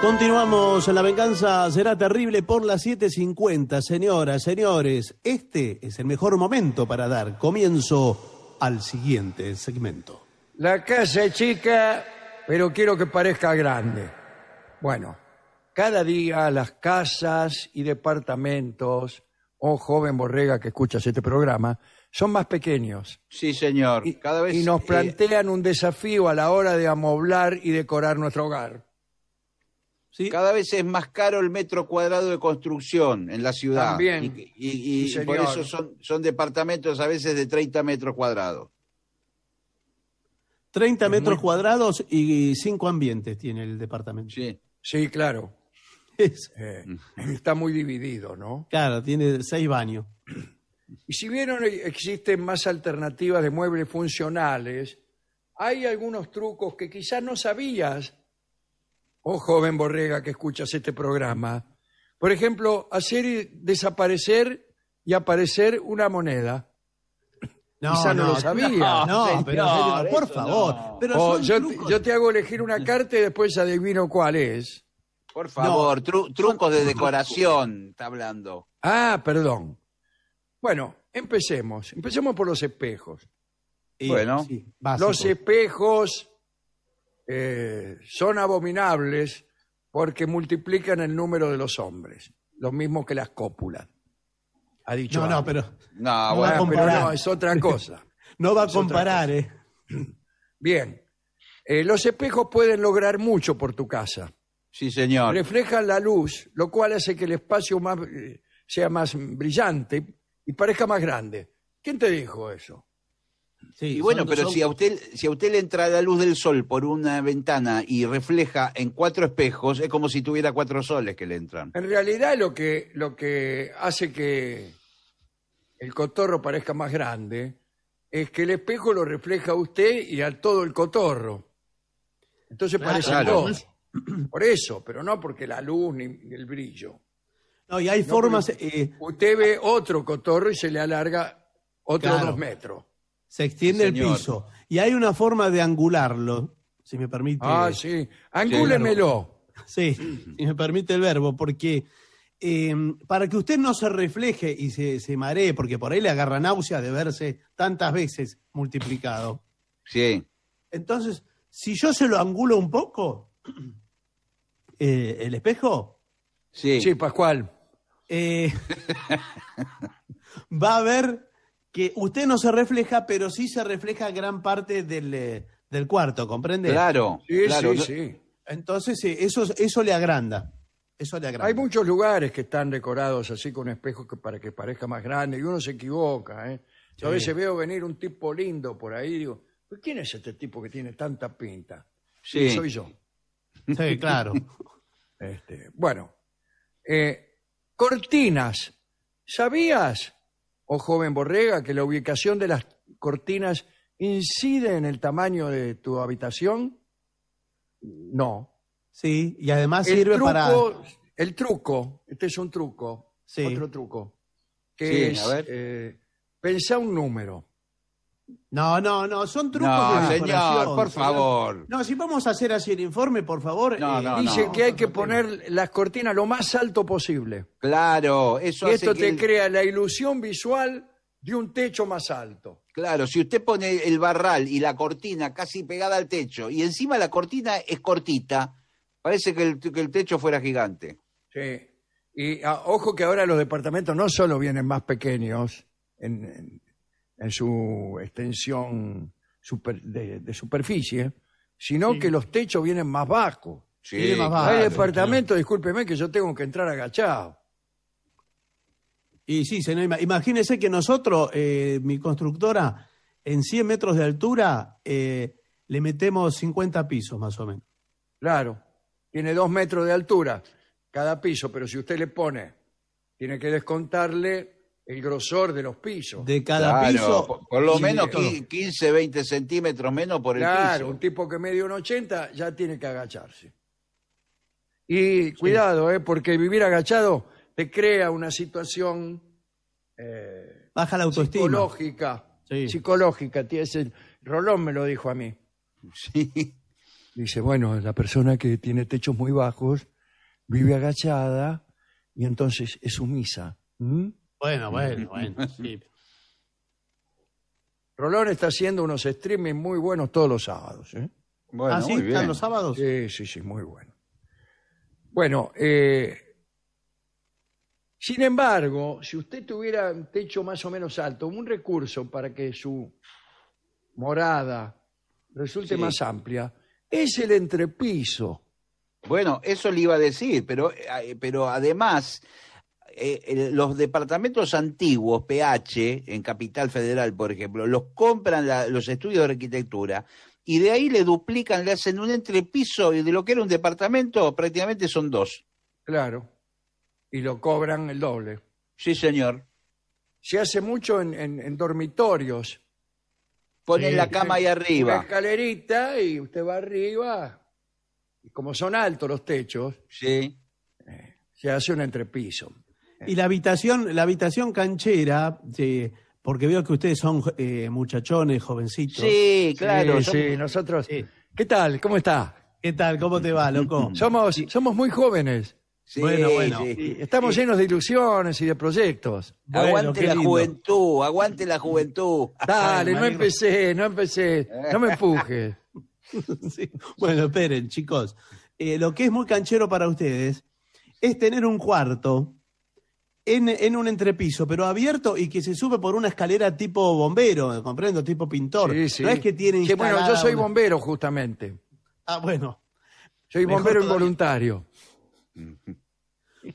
Continuamos en La Venganza Será Terrible por las 7.50. Señoras, señores, este es el mejor momento para dar comienzo al siguiente segmento. La casa es chica, pero quiero que parezca grande. Bueno, cada día las casas y departamentos, oh joven borrega que escuchas este programa, son más pequeños. Sí, señor. Y, Cada vez y nos eh, plantean un desafío a la hora de amoblar y decorar nuestro hogar. Cada vez es más caro el metro cuadrado de construcción en la ciudad. Y, por eso son, departamentos a veces de 30 metros cuadrados. 30 metros cuadrados y 5 ambientes tiene el departamento. Sí, sí claro. Eh, está muy dividido, ¿no? Claro, tiene 6 baños. Y si vieron, existen más alternativas de muebles funcionales. Hay algunos trucos que quizás no sabías oh joven borrega que escuchas este programa, por ejemplo, hacer desaparecer y aparecer una moneda. No, Quizá no, lo sabía. No, no por favor. Pero oh, yo, te hago elegir una carta y después adivino cuál es. Por favor, tru trucos de decoración, está hablando. Ah, perdón. Bueno, empecemos. Empecemos por los espejos. bueno, los espejos eh, son abominables porque multiplican el número de los hombres, lo mismo que las cópulas. Ha dicho. No, no, pero. No, ah, es otra cosa. no va a comparar, ¿eh? Bien. Eh, los espejos pueden lograr mucho por tu casa. Sí, señor. Reflejan la luz, lo cual hace que el espacio eh, sea más brillante y parezca más grande. ¿Quién te dijo eso? y bueno, pero si a usted si a usted le entra la luz del sol por una ventana y refleja en cuatro espejos, es como si tuviera cuatro soles que le entran. En realidad lo que lo que hace que el cotorro parezca más grande es que el espejo lo refleja a usted y a todo el cotorro. Entonces parece Por eso, pero no porque la luz ni el brillo. No, y hay formas. Eh, usted ve otro cotorro y se le alarga otros dos metros se extiende el piso. Y hay una forma de angularlo, si me permite. Ah, sí. Angúlemelo. Sí, si me permite el verbo, porque eh, para que usted no se refleje y se, se, maree, porque por ahí le agarra náusea de verse tantas veces multiplicado. Sí. Entonces, si yo se lo angulo un poco, eh, el espejo. Sí. Sí, Pascual. Eh, va a haber que usted no se refleja, pero sí se refleja gran parte del, eh, cuarto, ¿comprende? Claro, sí, claro. sí, Entonces, eh, eso, eso le agranda. Eso le agranda. Hay muchos lugares que están decorados así con espejos que para que parezca más grande y uno se equivoca. ¿eh? a veces veo venir un tipo lindo por ahí y digo, ¿quién es este tipo que tiene tanta pinta? Sí. Soy yo. Sí, claro. Este, bueno, eh, cortinas. ¿Sabías o joven borrega, que la ubicación de las cortinas incide en el tamaño de tu habitación? No. Sí, y además el sirve para... El truco, este es un truco, otro truco, que es, eh, pensar un número. No, no, no, son trucos no, señor, por favor. No, si vamos a hacer así el informe, por favor. No, eh, dice que hay que poner las cortinas lo más alto posible. Claro, eso y esto te crea la ilusión visual de un techo más alto. Claro, si usted pone el barral y la cortina casi pegada al techo y encima la cortina es cortita, parece que el, techo fuera gigante. Sí. Y ah, ojo que ahora los departamentos no solo vienen más pequeños en en su extensión de, superficie, sino que los techos vienen más bajos. Sí, Hay departamentos, discúlpeme, que yo tengo que entrar agachado. Y sí, imagínese que nosotros, eh, mi constructora, en 100 metros de altura eh, le metemos 50 pisos más o menos. Claro, tiene 2 metros de altura cada piso, pero si usted le pone, tiene que descontarle el grosor de los pisos. De cada piso. Por, lo menos 15, 20 centímetros menos por el piso. Claro, un tipo que medio un 80 ya tiene que agacharse. Y cuidado, eh, porque vivir agachado te crea una situación. Eh, Baja la autoestima. Psicológica. Psicológica. Ese Rolón me lo dijo a mí. Sí. Dice, bueno, la persona que tiene techos muy bajos vive agachada y entonces es sumisa. Bueno, bueno, bueno, sí. Rolón está haciendo unos streamings muy buenos todos los sábados. ¿eh? Bueno, ¿Ah, muy ¿Están los sábados? Sí, sí, sí, muy bueno. Bueno, eh, sin embargo, si usted tuviera un techo más o menos alto, un recurso para que su morada resulte más amplia, es el entrepiso. Bueno, eso le iba a decir, pero, eh, pero además eh, los departamentos antiguos, PH, en Capital Federal, por ejemplo, los compran los estudios de arquitectura y de ahí le duplican, le hacen un entrepiso y de lo que era un departamento prácticamente son dos. Claro. Y lo cobran el doble. Sí, señor. Se hace mucho en, dormitorios. Ponen la cama ahí arriba. Una escalerita y usted va arriba. Y como son altos los techos, sí. Eh, se hace un entrepiso. Y la habitación, la habitación canchera, porque veo que ustedes son eh, muchachones, jovencitos. Sí, claro. Sí, nosotros. ¿Qué tal? ¿Cómo está? ¿Qué tal? ¿Cómo te va, loco? somos, somos muy jóvenes. Sí, bueno, bueno. Estamos llenos de ilusiones y de proyectos. aguante la juventud, aguante la juventud. Dale, no empecé, no empecé, no me empuje. Bueno, esperen, chicos. Eh, lo que es muy canchero para ustedes es tener un cuarto en, un entrepiso, pero abierto y que se sube por una escalera tipo bombero, comprendo, tipo pintor. No es que tienen. bueno, yo soy bombero justamente. Ah, bueno. Soy bombero involuntario.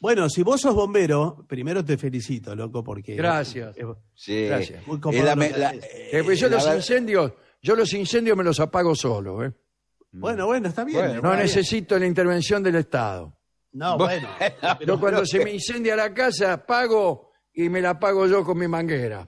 Bueno, si vos sos bombero, primero te felicito, loco, porque. Gracias. sí. Gracias. Muy la, eh, yo eh, los incendios, yo los incendios me los apago solo, ¿eh? Bueno, bueno, está bien. no necesito la intervención del Estado. No, bueno. pero cuando se me incendia la casa, pago y me la pago yo con mi manguera.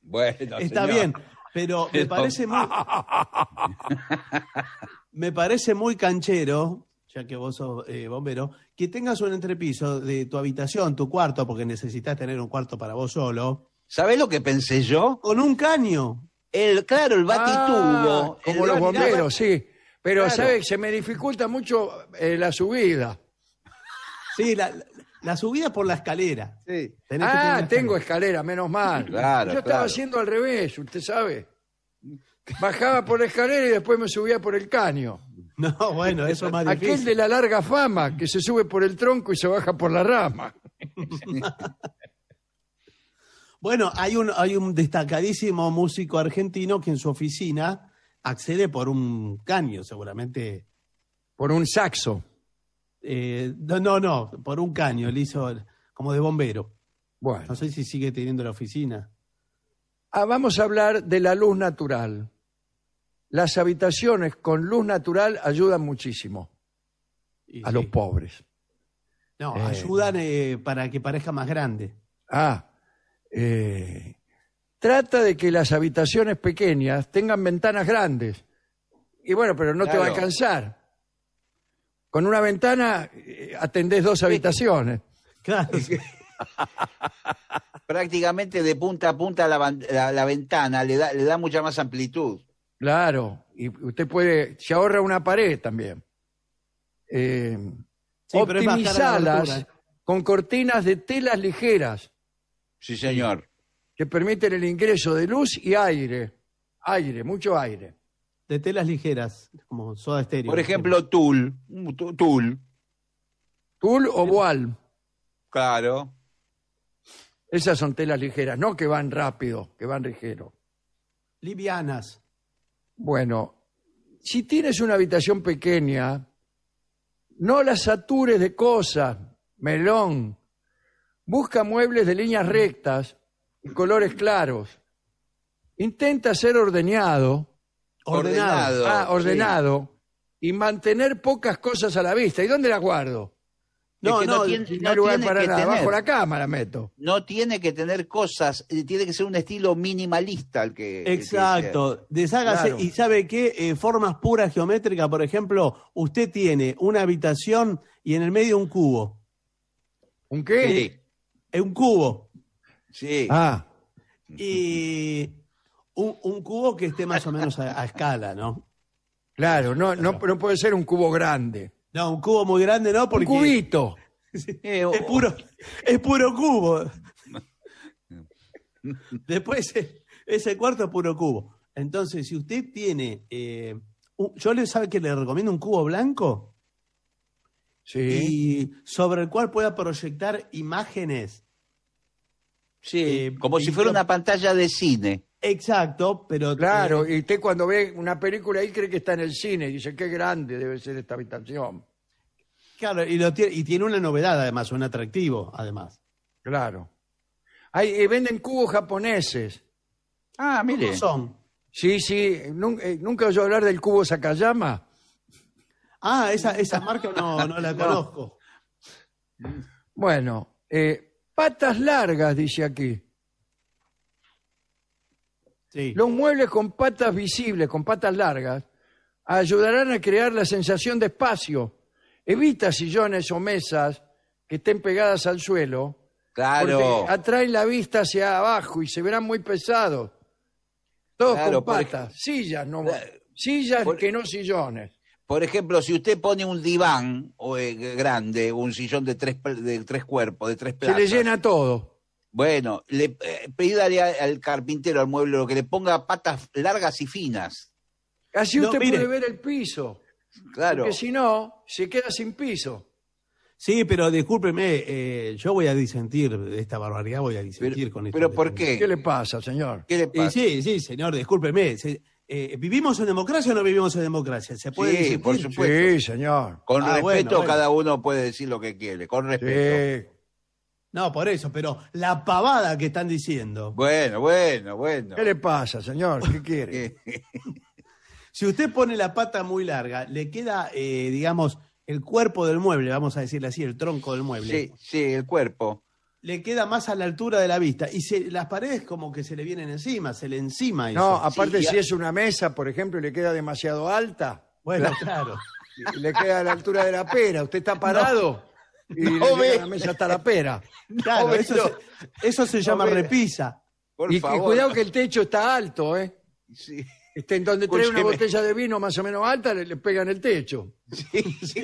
Bueno, Está bien, pero me parece muy... me parece muy canchero, ya que vos sos eh, bombero, que tengas un entrepiso de tu habitación, tu cuarto, porque necesitas tener un cuarto para vos solo. ¿Sabés lo que pensé yo? Con un caño. El, claro, el batitubo. Ah, como los bomberos, sí. Pero, ¿sabes? Se me dificulta mucho eh, la subida. Sí, la, subida por la escalera. ah, tengo escalera. menos mal. Yo estaba haciendo al revés, usted sabe. Bajaba por la escalera y después me subía por el caño. No, bueno, eso es más difícil. Aquel de la larga fama, que se sube por el tronco y se baja por la rama. bueno, hay un, hay un destacadísimo músico argentino que en su oficina accede por un caño, seguramente. Por un saxo. Eh, no, no, no, por un caño, le hizo como de bombero. Bueno. No sé si sigue teniendo la oficina. Ah, vamos a hablar de la luz natural. Las habitaciones con luz natural ayudan muchísimo a los pobres. No, eh. ayudan eh, para que parezca más grande. Ah, eh, Trata de que las habitaciones pequeñas tengan ventanas grandes. Y bueno, pero no te va a alcanzar. Con una ventana eh, atendés dos habitaciones. Claro. Prácticamente de punta a punta la, ventana le da, mucha más amplitud. Claro, y usted puede, se ahorra una pared también. Eh, con cortinas de telas ligeras. Sí, señor que permiten el ingreso de luz y aire. Aire, mucho aire. De telas ligeras, como soda estéreo. Por ejemplo, tul. Mm, tul. Tul o voal. Claro. Esas son telas ligeras, no que van rápido, que van ligero. Livianas. Bueno, si tienes una habitación pequeña, no la satures de cosas, melón. Busca muebles de líneas rectas colores claros. Intenta ser ordenado, Ordenado. Ah, ordenado. Y mantener pocas cosas a la vista. ¿Y dónde las guardo? No, no, no, tiene, no tiene que Tener, la meto. No tiene que tener cosas, eh, tiene que ser un estilo minimalista el que. Exacto. Deshágase. Y sabe qué? Eh, formas puras geométricas, por ejemplo, usted tiene una habitación y en el medio un cubo. ¿Un qué? Eh, un cubo. Sí. Ah. Y un, cubo que esté más o menos a, escala, ¿no? Claro, no, no, puede ser un cubo grande. No, un cubo muy grande no, porque... Un cubito. Eh, es, puro, es puro cubo. Después, eh, ese cuarto es puro cubo. Entonces, si usted tiene... Eh, yo le sabe que le recomiendo un cubo blanco. Sí. Y sobre el cual pueda proyectar imágenes Sí, eh, como si fuera una pantalla de cine. Exacto, pero... Claro, eh, y usted cuando ve una película ahí cree que está en el cine dice, qué grande debe ser esta habitación. Claro, y, tiene, una novedad además, un atractivo además. Claro. Hay, eh, venden cubos japoneses. Ah, mire. son? Sí, sí, nunca, nunca hablar del cubo Sakayama. Ah, esa, marca no, no la conozco. Bueno, eh, Patas largas, dice aquí. Sí. Los muebles con patas visibles, con patas largas, ayudarán a crear la sensación de espacio. Evita sillones o mesas que estén pegadas al suelo. Claro. Porque atraen la vista hacia abajo y se verán muy pesados. Todos con patas, sillas, no, sillas que no sillones. Por ejemplo, si usted pone un diván eh, grande, un sillón de tres, de tres cuerpos, de tres pedazos... Se le llena todo. Bueno, le eh, al carpintero, al mueble, que le ponga patas largas y finas. Así usted puede ver el piso. Claro. Porque si no, se queda sin piso. Sí, pero discúlpeme, eh, yo voy a disentir de esta barbaridad, voy a disentir con esto. ¿Pero por qué? ¿Qué le pasa, señor? ¿Qué le pasa? sí, sí, señor, discúlpeme. Eh, ¿Vivimos en democracia o no vivimos en democracia? ¿Se puede sí, por supuesto. Sí, señor. Con ah, respeto, cada uno puede decir lo que quiere, con respeto. No, por eso, pero la pavada que están diciendo. Bueno, bueno, bueno. ¿Qué le pasa, señor? ¿Qué quiere? si usted pone la pata muy larga, le queda, eh, digamos, el cuerpo del mueble, vamos a decirle así, el tronco del mueble. Sí, sí, el cuerpo le queda más a la altura de la vista. Y se, las paredes como que se le vienen encima, se le encima. Eso. No, aparte si es una mesa, por ejemplo, y le queda demasiado alta. Bueno, claro. Le queda a la altura de la pera. Usted está parado y la mesa hasta la pera. Claro, eso, se, llama repisa. Por favor. y cuidado que el techo está alto, ¿eh? Sí. Este, en donde trae una botella de vino más o menos alta, le, pegan el techo. Sí, sí,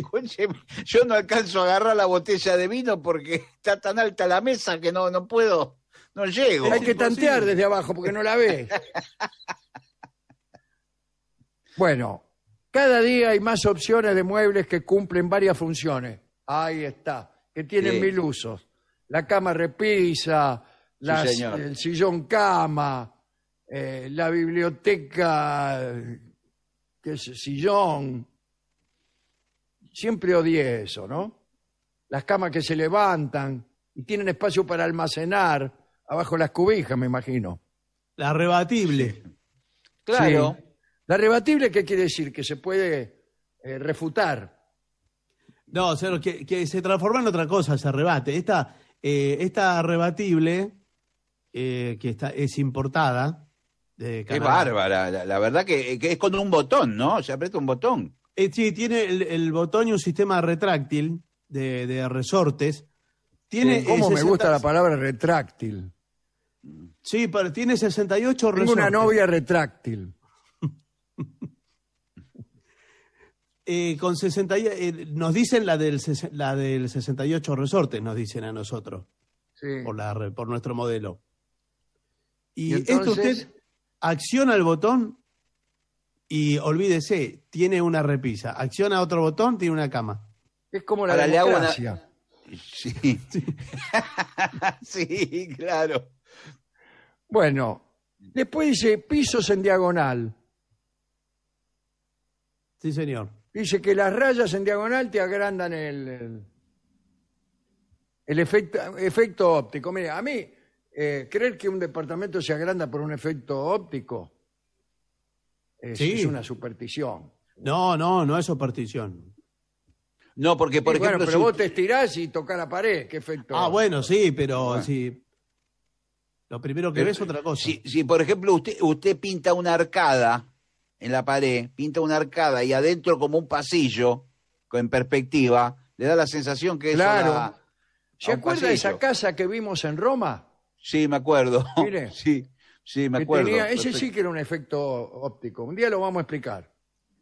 Yo no alcanzo a agarrar la botella de vino porque está tan alta la mesa que no, no puedo, no llego. Hay que tantear desde abajo porque no la ve. Bueno, cada día hay más opciones de muebles que cumplen varias funciones. Ahí está, que tienen mil usos. La cama repisa, el sillón cama, eh, la biblioteca, Que es sillón. Siempre odié eso, ¿no? Las camas que se levantan y tienen espacio para almacenar abajo las cubijas, me imagino. La rebatible. Claro. La rebatible, ¿qué quiere decir? Que se puede eh, refutar. No, que, se transforma en otra cosa ese rebate. Esta, eh, arrebatible rebatible, que está, es importada, Qué bárbara, la, verdad que, eh, es con un botón, ¿no? Se aprieta un botón. Eh, sí, tiene el, botón y un sistema retráctil de, resortes. Tiene, ¿Cómo eh, me gusta la palabra retráctil? Sí, pero tiene 68 Tengo resortes. una novia retráctil. con nos dicen la del, la del 68 resortes, nos dicen a nosotros. Por, la, por nuestro modelo. Y, esto usted acciona el botón y olvídese, tiene una repisa. Acciona otro botón, tiene una cama. Es como la de Sí. claro. Bueno, después dice pisos en diagonal. Sí, señor. Dice que las rayas en diagonal te agrandan el, el, efecto, efecto óptico. Mira, a mí eh, creer que un departamento se agranda por un efecto óptico es, una superstición. No, no, no es superstición. No, porque por ejemplo. Bueno, pero vos te estirás y tocas la pared, qué efecto. Ah, bueno, sí, pero si. Lo primero que ves es otra cosa. Si, por ejemplo, usted, usted pinta una arcada en la pared, pinta una arcada y adentro como un pasillo, en perspectiva, le da la sensación que es. Una, ¿Se acuerda de esa casa que vimos en Roma? Sí, me acuerdo. Mire. Sí, sí, me acuerdo. ese sí que era un efecto óptico. Un día lo vamos a explicar.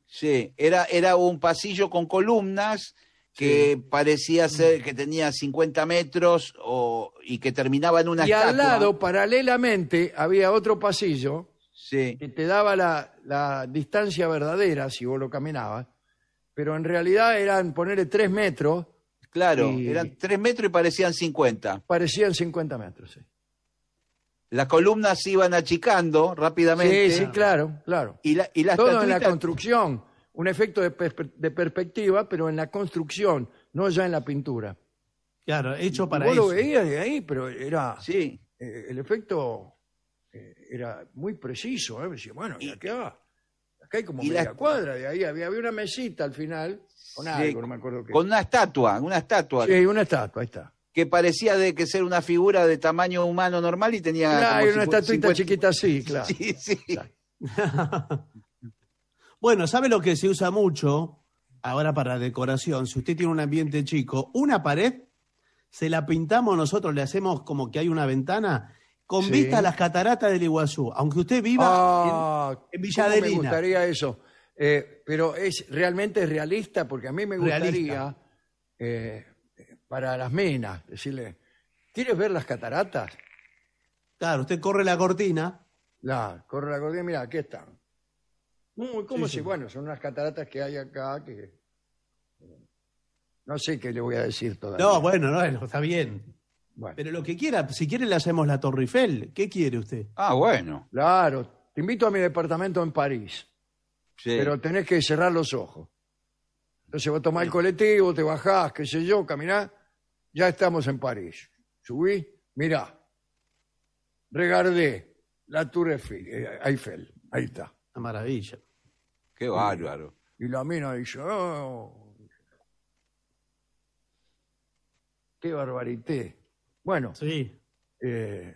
Sí, era, era un pasillo con columnas que parecía ser que tenía 50 metros o, y que terminaba en una y al lado, paralelamente, había otro pasillo que te daba la, distancia verdadera si vos lo caminabas, pero en realidad eran ponerle 3 metros. Claro, eran 3 metros y parecían 50. Parecían 50 metros, sí las columnas se iban achicando rápidamente. Sí, sí, claro, claro. Y, y las Todo en la construcción, un efecto de, perspectiva, pero en la construcción, no ya en la pintura. Claro, hecho para eso. lo veía de ahí, pero era... Sí. Eh, el efecto eh, era muy preciso. ¿eh? bueno, y, acá, acá hay como y la... cuadra de ahí. Había, había, una mesita al final, con algo, no me acuerdo qué. Con una estatua, una estatua. Sí, una estatua, ahí está que parecía de que ser una figura de tamaño humano normal y tenía. Claro, y una estatuita chiquita así, claro. Sí, sí. bueno, ¿sabe lo que se usa mucho ahora para decoración? Si usted tiene un ambiente chico, una pared se la pintamos nosotros, le hacemos como que hay una ventana con vista a las cataratas del Iguazú, aunque usted viva ah, en, en Villa de Me gustaría eso, eh, pero es realmente realista porque a mí me gustaría eh, para las minas. Decirle, ¿quieres ver las cataratas? Claro, usted corre la cortina. La, corre la cortina, mira, aquí están. Muy ¿Cómo si? Bueno, son unas cataratas que hay acá que... Eh, no sé qué le voy a decir todavía. No, bueno, no, está bien. Pero lo que quiera, si quiere le hacemos la Torre Eiffel. ¿Qué quiere usted? Ah, bueno. Claro, te invito a mi departamento en París. Pero tenés que cerrar los ojos. Entonces vos tomás el colectivo, te bajás, qué sé yo, caminás ya estamos en París. Subí, mirá, regardé la Tour Eiffel, eh, ahí está. Una maravilla. Qué bárbaro. Y la mina dice, oh". qué barbarité. Bueno, sí. Eh,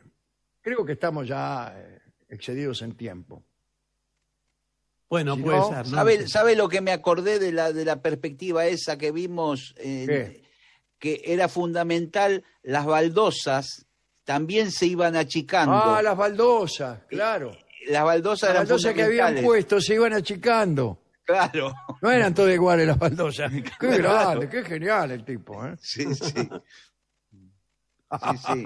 creo que estamos ya eh, excedidos en tiempo. Bueno, pues. puede ser. ¿Sabe, lo que me acordé de la, de la perspectiva esa que vimos? que era fundamental, las baldosas también se iban achicando. Ah, las baldosas, claro. Eh, las baldosas las baldosas que habían puesto se iban achicando. Claro. No eran todas iguales las baldosas. Qué grande, qué genial el tipo, ¿eh? Sí, sí. Sí, sí.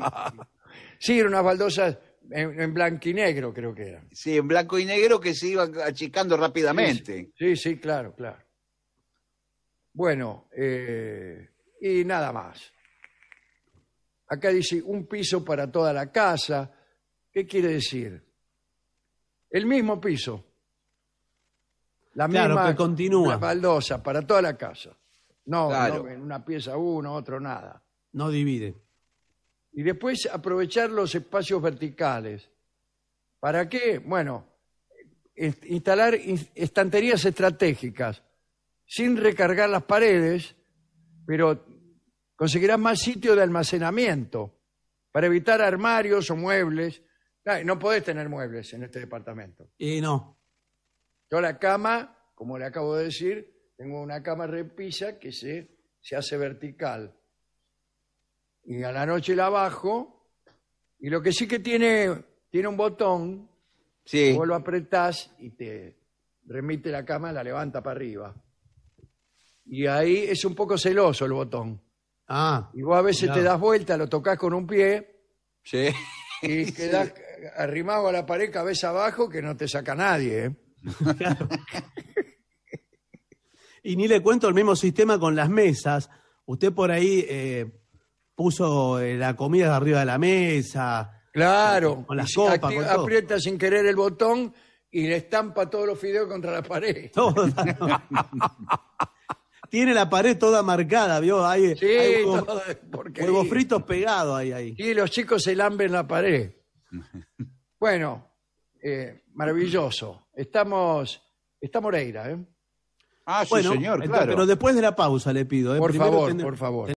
sí, eran unas baldosas en, blanco y negro, creo que eran. Sí, en blanco y negro que se iban achicando rápidamente. Sí, sí, claro, claro. Bueno, eh, y nada más. Acá dice un piso para toda la casa. ¿Qué quiere decir? El mismo piso. La misma continúa. baldosa para toda la casa. No, no, en una pieza uno, otro nada. No divide. Y después aprovechar los espacios verticales. ¿Para qué? Bueno, instalar estanterías estratégicas sin recargar las paredes, pero conseguirás más sitio de almacenamiento para evitar armarios o muebles. no podés tener muebles en este departamento. Y no. Yo la cama, como le acabo de decir, tengo una cama repisa que se, se hace vertical. Y a la noche la bajo. Y lo que sí que tiene, tiene un botón. Sí. Vos lo apretás y te remite la cama, la levanta para arriba. Y ahí es un poco celoso el botón. Ah, Y vos a veces te das vuelta, lo tocas con un pie sí. y quedás arrimado a la pared, cabeza abajo, que no te saca nadie. ¿eh? y ni le cuento el mismo sistema con las mesas. Usted por ahí eh, puso eh, la comida de arriba de la mesa. Claro. Con aprieta sin querer el botón y le estampa todos los fideos contra la pared. tiene la pared toda marcada, ¿vio? Hay, sí, hay huevos, fritos pegados ahí, ahí. Y los chicos se lamben la pared. bueno, eh, maravilloso. Estamos, está Moreira, ¿eh? Ah, sí, señor, claro. pero después de la pausa le pido. ¿eh? Por favor, por favor.